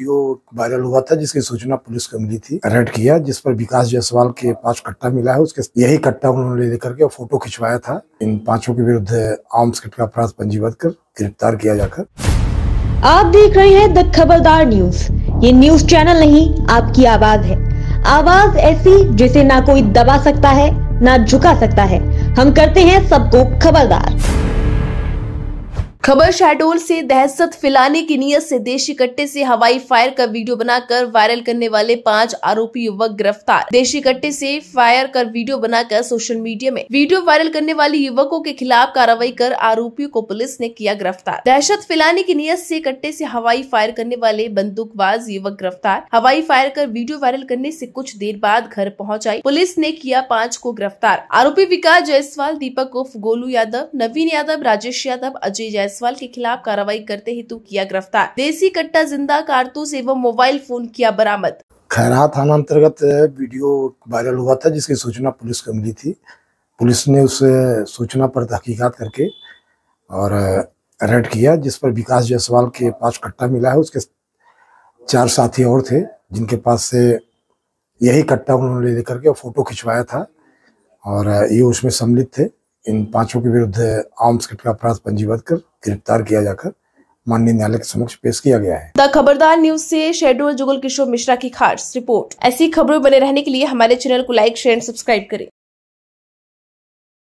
video viral हुआ था जिसकी सूचना पुलिस को मिली थी अरेस्ट किया जिस पर विकास जायसवाल के पांच कट्टा मिला है उसके यही कट्टा उन्होंने लेकर के फोटो खिंचवाया था इन पांचों के विरुद्ध आर्म्स किट का अपराध पंजीबद्ध कर गिरफ्तार किया जाकर आप देख रहे हैं द खबरदार न्यूज ये न्यूज चैनल नहीं आपकी आवाज है आवाज ऐसी जिसे ना कोई दबा सकता है ना झुका सकता है हम करते हैं सबको खबरदार खबर शहडोल से दहशत फैलाने की नीयत से देशी कट्टे से हवाई फायर का वीडियो बनाकर वायरल करने वाले पांच आरोपी युवक गिरफ्तार देशी कट्टे से फायर कर वीडियो बनाकर सोशल मीडिया में वीडियो वायरल करने वाले युवकों के खिलाफ कार्रवाई कर आरोपियों को पुलिस ने किया गिरफ्तार दहशत फैलाने की नीयत से कट्टे से हवाई फायर करने वाले बंदूकबाज युवक गिरफ्तार हवाई फायर कर वीडियो वायरल करने से कुछ देर बाद घर पहुँच आई पुलिस ने किया पाँच को गिरफ्तार आरोपी विकास जायसवाल दीपक उफ गोलू यादव नवीन यादव राजेश यादव अजय जायसवाल जायसवाल के खिलाफ कार्रवाई करते हेतु किया गिरफ्तार देसी कट्टा जिंदा कारतूस एवं मोबाइल फोन किया बरामद खैरा थाना अंतर्गत वीडियो वायरल हुआ था जिसकी सूचना पुलिस को मिली थी पुलिस ने उस सूचना पर तहकीकत करके और रेड किया जिस पर विकास जायसवाल के पास कट्टा मिला है उसके चार साथी और थे जिनके पास से यही कट्टा उन्होंने लेकर के फोटो खिंचवाया था और ये उसमें सम्मिलित थे इन पांचों के विरुद्ध आर्म्स का अपराध पंजीबद्ध कर गिरफ्तार किया जाकर माननीय न्यायालय के समक्ष पेश किया गया है द खबरदार न्यूज से शेड्यूल जुगल किशोर मिश्रा की खास रिपोर्ट ऐसी खबरों बने रहने के लिए हमारे चैनल को लाइक शेयर सब्सक्राइब करें